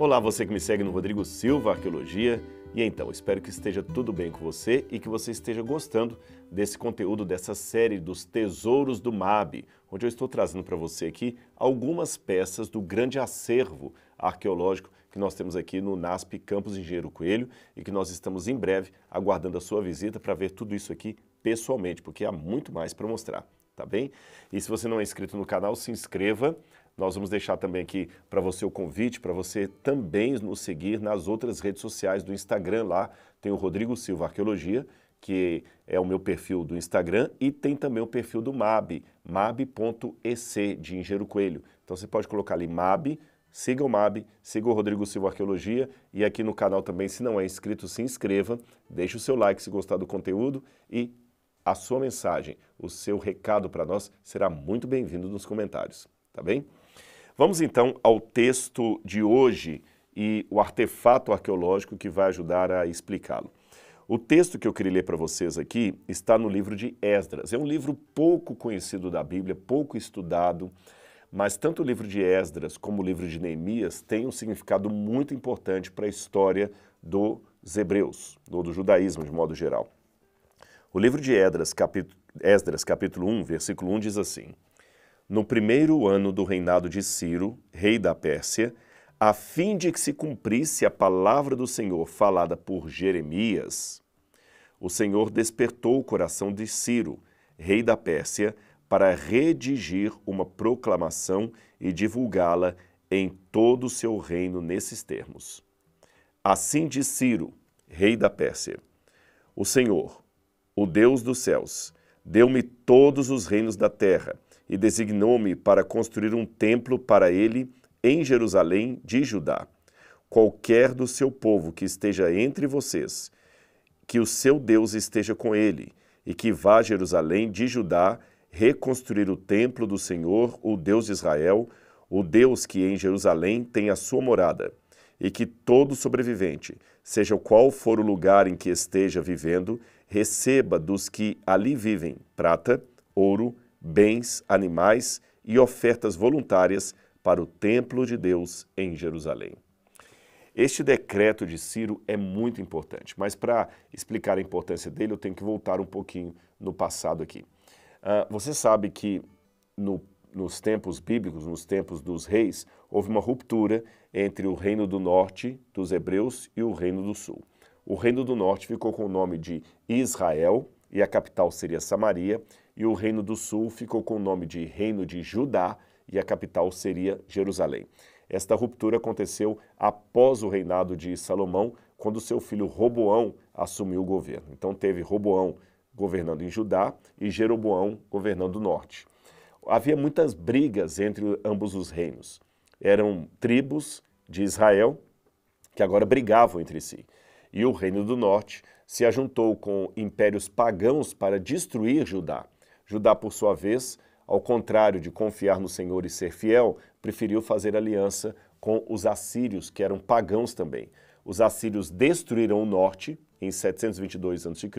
Olá, você que me segue no Rodrigo Silva Arqueologia. E então, espero que esteja tudo bem com você e que você esteja gostando desse conteúdo dessa série dos Tesouros do MAB, onde eu estou trazendo para você aqui algumas peças do grande acervo arqueológico que nós temos aqui no NASP Campos Engenheiro Coelho e que nós estamos em breve aguardando a sua visita para ver tudo isso aqui pessoalmente, porque há muito mais para mostrar, tá bem? E se você não é inscrito no canal, se inscreva nós vamos deixar também aqui para você o convite, para você também nos seguir nas outras redes sociais do Instagram lá. Tem o Rodrigo Silva Arqueologia, que é o meu perfil do Instagram, e tem também o perfil do MAB, mab.ec, de Engenheiro Coelho. Então você pode colocar ali MAB, siga o MAB, siga o Rodrigo Silva Arqueologia e aqui no canal também, se não é inscrito, se inscreva, deixe o seu like se gostar do conteúdo e a sua mensagem, o seu recado para nós será muito bem-vindo nos comentários, tá bem? Vamos então ao texto de hoje e o artefato arqueológico que vai ajudar a explicá-lo. O texto que eu queria ler para vocês aqui está no livro de Esdras. É um livro pouco conhecido da Bíblia, pouco estudado, mas tanto o livro de Esdras como o livro de Neemias têm um significado muito importante para a história dos hebreus, ou do judaísmo de modo geral. O livro de Esdras, capítulo, Esdras, capítulo 1, versículo 1 diz assim: no primeiro ano do reinado de Ciro, rei da Pérsia, a fim de que se cumprisse a palavra do Senhor falada por Jeremias, o Senhor despertou o coração de Ciro, rei da Pérsia, para redigir uma proclamação e divulgá-la em todo o seu reino nesses termos. Assim diz Ciro, rei da Pérsia: O Senhor, o Deus dos céus, deu-me todos os reinos da terra e designou-me para construir um templo para ele em Jerusalém de Judá. Qualquer do seu povo que esteja entre vocês, que o seu Deus esteja com ele, e que vá a Jerusalém de Judá reconstruir o templo do Senhor, o Deus de Israel, o Deus que em Jerusalém tem a sua morada, e que todo sobrevivente, seja qual for o lugar em que esteja vivendo, receba dos que ali vivem prata, ouro bens, animais e ofertas voluntárias para o templo de Deus em Jerusalém. Este decreto de Ciro é muito importante, mas para explicar a importância dele, eu tenho que voltar um pouquinho no passado aqui. Uh, você sabe que no, nos tempos bíblicos, nos tempos dos reis, houve uma ruptura entre o reino do norte dos hebreus e o reino do sul. O reino do norte ficou com o nome de Israel e a capital seria Samaria, e o Reino do Sul ficou com o nome de Reino de Judá e a capital seria Jerusalém. Esta ruptura aconteceu após o reinado de Salomão, quando seu filho Roboão assumiu o governo. Então teve Roboão governando em Judá e Jeroboão governando o norte. Havia muitas brigas entre ambos os reinos. Eram tribos de Israel que agora brigavam entre si. E o reino do norte se ajuntou com impérios pagãos para destruir Judá. Judá, por sua vez, ao contrário de confiar no Senhor e ser fiel, preferiu fazer aliança com os assírios, que eram pagãos também. Os assírios destruíram o norte em 722 a.C.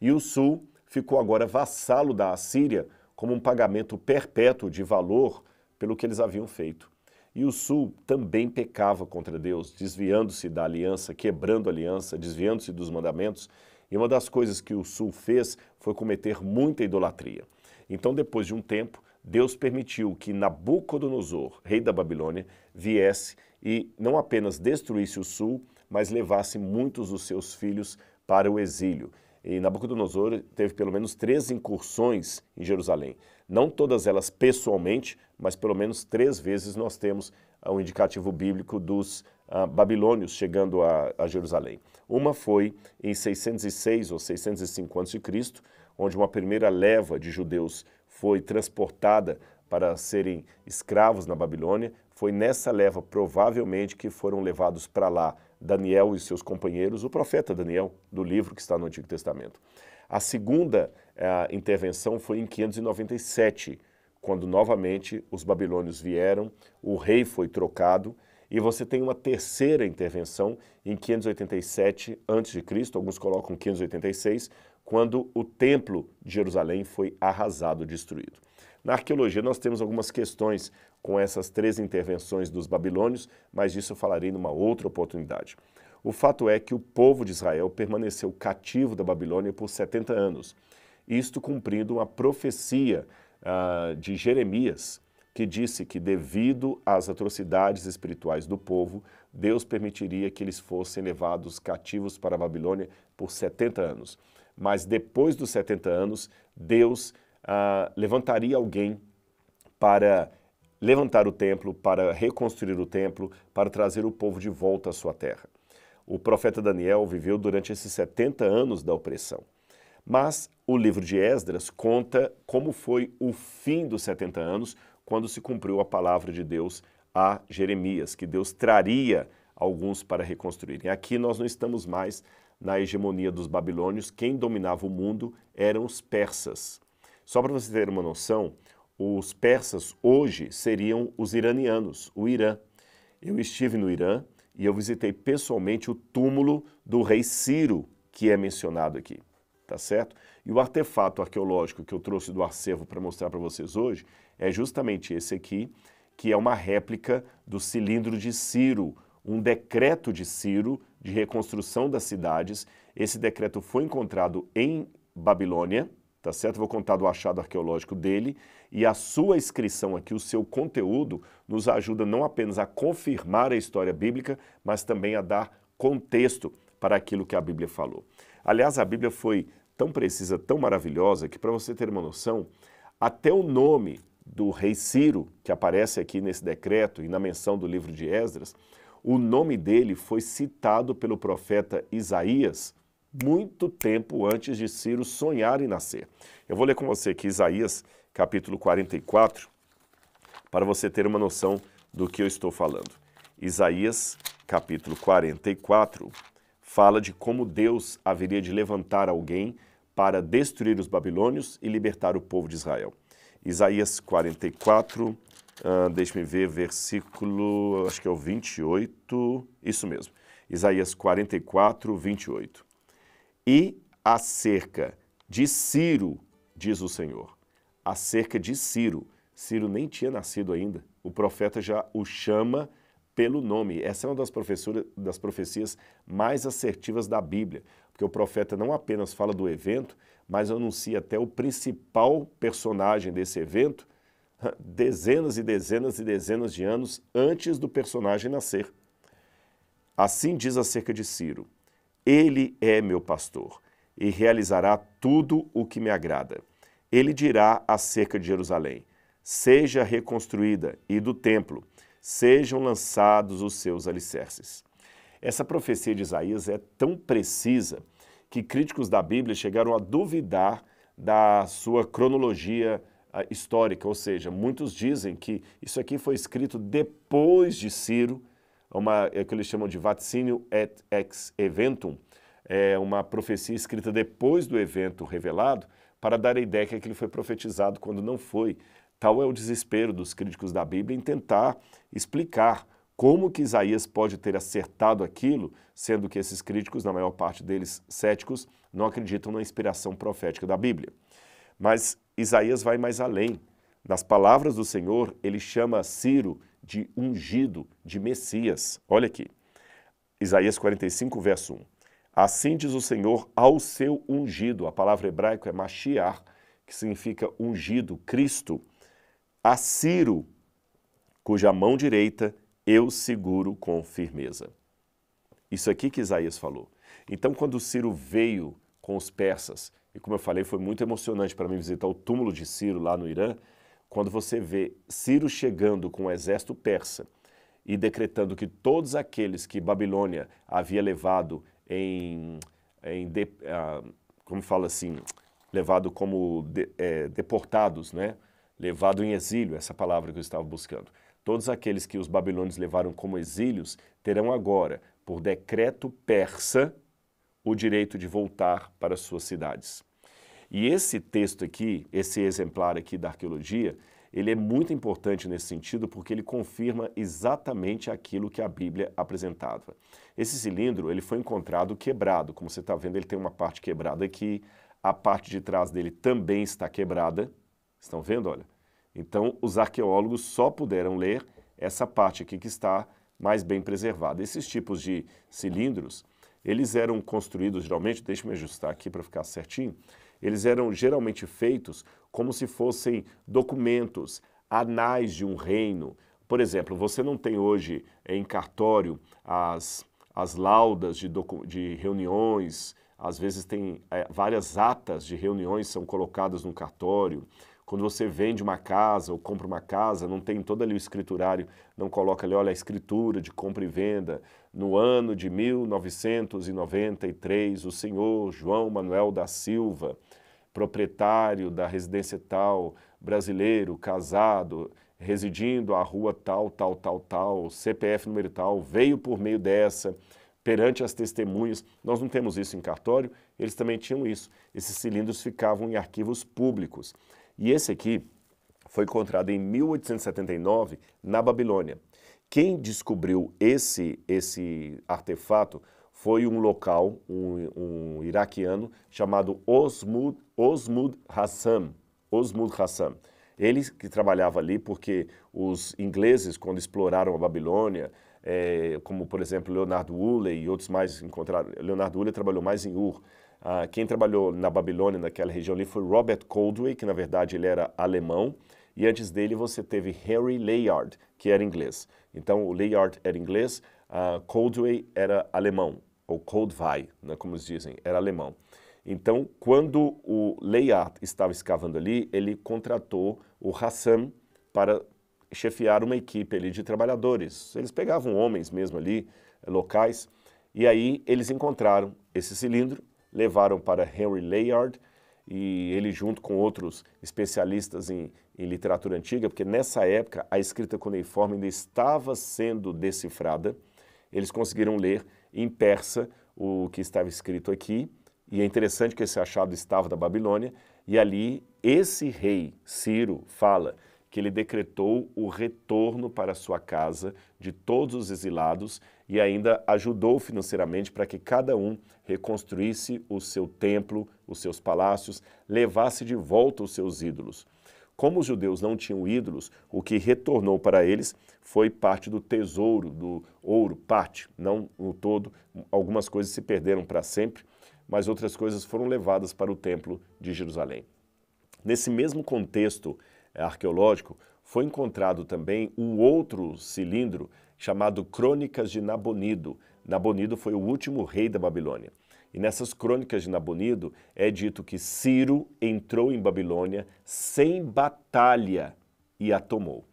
e o sul ficou agora vassalo da Assíria como um pagamento perpétuo de valor pelo que eles haviam feito. E o sul também pecava contra Deus, desviando-se da aliança, quebrando a aliança, desviando-se dos mandamentos e uma das coisas que o sul fez foi cometer muita idolatria. Então, depois de um tempo, Deus permitiu que Nabucodonosor, rei da Babilônia, viesse e não apenas destruísse o sul, mas levasse muitos dos seus filhos para o exílio. E Nabucodonosor teve pelo menos três incursões em Jerusalém. Não todas elas pessoalmente, mas pelo menos três vezes nós temos um ah, indicativo bíblico dos ah, babilônios chegando a, a Jerusalém. Uma foi em 606 ou 605 a.C., onde uma primeira leva de judeus foi transportada para serem escravos na Babilônia. Foi nessa leva, provavelmente, que foram levados para lá Daniel e seus companheiros, o profeta Daniel, do livro que está no Antigo Testamento. A segunda a eh, intervenção foi em 597, quando novamente os babilônios vieram, o rei foi trocado e você tem uma terceira intervenção em 587 a.C., alguns colocam 586, quando o templo de Jerusalém foi arrasado, destruído. Na arqueologia nós temos algumas questões com essas três intervenções dos babilônios, mas disso eu falarei numa outra oportunidade. O fato é que o povo de Israel permaneceu cativo da Babilônia por 70 anos, isto cumprindo uma profecia uh, de Jeremias, que disse que, devido às atrocidades espirituais do povo, Deus permitiria que eles fossem levados cativos para a Babilônia por 70 anos. Mas depois dos 70 anos, Deus ah, levantaria alguém para levantar o templo, para reconstruir o templo, para trazer o povo de volta à sua terra. O profeta Daniel viveu durante esses 70 anos da opressão. Mas o livro de Esdras conta como foi o fim dos 70 anos, quando se cumpriu a palavra de Deus a Jeremias, que Deus traria alguns para reconstruírem. Aqui nós não estamos mais na hegemonia dos babilônios, quem dominava o mundo eram os persas. Só para você ter uma noção, os persas hoje seriam os iranianos, o Irã. Eu estive no Irã e eu visitei pessoalmente o túmulo do rei Ciro, que é mencionado aqui, tá certo? E o artefato arqueológico que eu trouxe do acervo para mostrar para vocês hoje é justamente esse aqui, que é uma réplica do cilindro de Ciro, um decreto de Ciro de reconstrução das cidades. Esse decreto foi encontrado em Babilônia, tá certo? Vou contar do achado arqueológico dele e a sua inscrição aqui, o seu conteúdo, nos ajuda não apenas a confirmar a história bíblica, mas também a dar contexto para aquilo que a Bíblia falou. Aliás, a Bíblia foi tão precisa, tão maravilhosa, que para você ter uma noção, até o nome do rei Ciro, que aparece aqui nesse decreto e na menção do livro de Esdras, o nome dele foi citado pelo profeta Isaías muito tempo antes de Ciro sonhar em nascer. Eu vou ler com você aqui Isaías capítulo 44, para você ter uma noção do que eu estou falando. Isaías capítulo 44 fala de como Deus haveria de levantar alguém para destruir os babilônios e libertar o povo de Israel. Isaías 44, uh, deixe-me ver, versículo, acho que é o 28, isso mesmo. Isaías 44, 28. E acerca de Ciro, diz o Senhor, acerca de Ciro. Ciro nem tinha nascido ainda. O profeta já o chama pelo nome. Essa é uma das, das profecias mais assertivas da Bíblia, porque o profeta não apenas fala do evento, mas anuncia até o principal personagem desse evento dezenas e dezenas e dezenas de anos antes do personagem nascer. Assim diz acerca de Ciro: Ele é meu pastor e realizará tudo o que me agrada. Ele dirá acerca de Jerusalém: Seja reconstruída, e do templo, sejam lançados os seus alicerces. Essa profecia de Isaías é tão precisa que críticos da Bíblia chegaram a duvidar da sua cronologia ah, histórica, ou seja, muitos dizem que isso aqui foi escrito depois de Ciro, uma, é o que eles chamam de vaticínio et ex eventum, é uma profecia escrita depois do evento revelado, para dar a ideia que aquilo foi profetizado quando não foi. Tal é o desespero dos críticos da Bíblia em tentar explicar como que Isaías pode ter acertado aquilo, sendo que esses críticos, na maior parte deles céticos, não acreditam na inspiração profética da Bíblia? Mas Isaías vai mais além. Nas palavras do Senhor, ele chama Ciro de ungido, de Messias. Olha aqui, Isaías 45, verso 1. Assim diz o Senhor ao seu ungido. A palavra hebraica é Mashiach, que significa ungido, Cristo. A Ciro, cuja mão direita eu seguro com firmeza. Isso aqui que Isaías falou. Então, quando Ciro veio com os persas, e como eu falei, foi muito emocionante para mim visitar o túmulo de Ciro lá no Irã, quando você vê Ciro chegando com o exército persa e decretando que todos aqueles que Babilônia havia levado em, em de, ah, como fala assim, levado como de, é, deportados, né? levado em exílio, essa palavra que eu estava buscando. Todos aqueles que os babilônios levaram como exílios terão agora, por decreto persa, o direito de voltar para suas cidades. E esse texto aqui, esse exemplar aqui da arqueologia, ele é muito importante nesse sentido porque ele confirma exatamente aquilo que a Bíblia apresentava. Esse cilindro ele foi encontrado quebrado, como você está vendo, ele tem uma parte quebrada aqui, a parte de trás dele também está quebrada. Estão vendo? Olha, então, os arqueólogos só puderam ler essa parte aqui que está mais bem preservada. Esses tipos de cilindros, eles eram construídos geralmente, deixe-me ajustar aqui para ficar certinho, eles eram geralmente feitos como se fossem documentos, anais de um reino. Por exemplo, você não tem hoje em cartório as, as laudas de, de reuniões, às vezes tem é, várias atas de reuniões são colocadas no cartório. Quando você vende uma casa ou compra uma casa, não tem todo ali o escriturário, não coloca ali, olha, a escritura de compra e venda. No ano de 1993, o senhor João Manuel da Silva, proprietário da residência tal, brasileiro, casado, residindo à rua tal, tal, tal, tal, CPF número tal, veio por meio dessa, perante as testemunhas. Nós não temos isso em cartório, eles também tinham isso. Esses cilindros ficavam em arquivos públicos. E esse aqui foi encontrado em 1879 na Babilônia. Quem descobriu esse, esse artefato foi um local, um, um iraquiano, chamado Osmud, Osmud Osmud Hassam. Ele que trabalhava ali porque os ingleses, quando exploraram a Babilônia, é, como por exemplo Leonardo Woolley e outros mais encontraram, Leonardo Woolley trabalhou mais em Ur, ah, quem trabalhou na Babilônia, naquela região ali, foi Robert Coldway, que na verdade ele era alemão, e antes dele você teve Harry Layard, que era inglês. Então, o Layard era inglês, uh, Coldway era alemão, ou Coldway, né, como eles dizem, era alemão. Então, quando o Layard estava escavando ali, ele contratou o Hassan para chefiar uma equipe ali de trabalhadores. Eles pegavam homens mesmo ali, eh, locais, e aí eles encontraram esse cilindro levaram para Henry Layard e ele junto com outros especialistas em, em literatura antiga, porque nessa época a escrita cuneiforme ainda estava sendo decifrada, eles conseguiram ler em persa o que estava escrito aqui, e é interessante que esse achado estava da Babilônia, e ali esse rei, Ciro, fala que ele decretou o retorno para sua casa de todos os exilados e ainda ajudou financeiramente para que cada um reconstruísse o seu templo, os seus palácios, levasse de volta os seus ídolos. Como os judeus não tinham ídolos, o que retornou para eles foi parte do tesouro, do ouro, parte, não o todo. Algumas coisas se perderam para sempre, mas outras coisas foram levadas para o Templo de Jerusalém. Nesse mesmo contexto é, arqueológico, foi encontrado também um outro cilindro chamado Crônicas de Nabonido. Nabonido foi o último rei da Babilônia. E nessas crônicas de Nabonido é dito que Ciro entrou em Babilônia sem batalha e a tomou.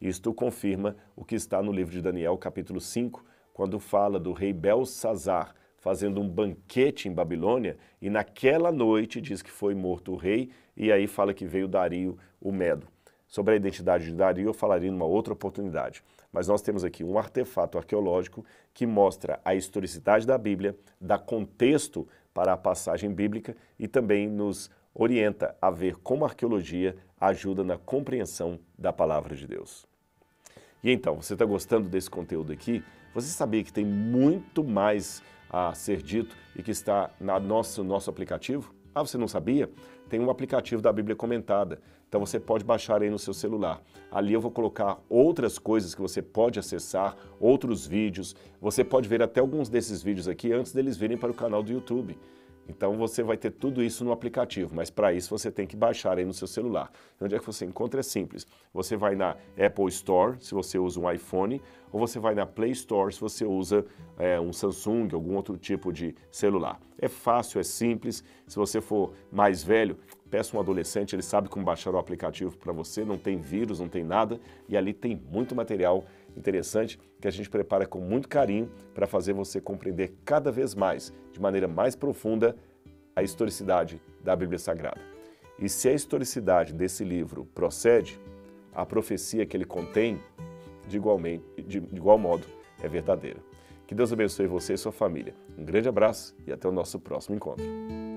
Isto confirma o que está no livro de Daniel, capítulo 5, quando fala do rei Belsazar fazendo um banquete em Babilônia e naquela noite diz que foi morto o rei e aí fala que veio Dario o Medo. Sobre a identidade de Dario eu falarei numa outra oportunidade. Mas nós temos aqui um artefato arqueológico que mostra a historicidade da Bíblia, dá contexto para a passagem bíblica e também nos orienta a ver como a arqueologia ajuda na compreensão da palavra de Deus. E então, você está gostando desse conteúdo aqui? Você sabia que tem muito mais a ser dito e que está na nosso nosso aplicativo? Ah, você não sabia? Tem um aplicativo da Bíblia Comentada. Então você pode baixar aí no seu celular. Ali eu vou colocar outras coisas que você pode acessar, outros vídeos. Você pode ver até alguns desses vídeos aqui antes deles virem para o canal do YouTube. Então você vai ter tudo isso no aplicativo, mas para isso você tem que baixar aí no seu celular. Então, onde é que você encontra? É simples. Você vai na Apple Store, se você usa um iPhone, ou você vai na Play Store, se você usa é, um Samsung, algum outro tipo de celular. É fácil, é simples. Se você for mais velho, peça um adolescente, ele sabe como baixar o aplicativo para você, não tem vírus, não tem nada, e ali tem muito material interessante que a gente prepara com muito carinho para fazer você compreender cada vez mais, de maneira mais profunda, a historicidade da Bíblia Sagrada. E se a historicidade desse livro procede, a profecia que ele contém, de, igualmente, de, de igual modo, é verdadeira. Que Deus abençoe você e sua família. Um grande abraço e até o nosso próximo encontro.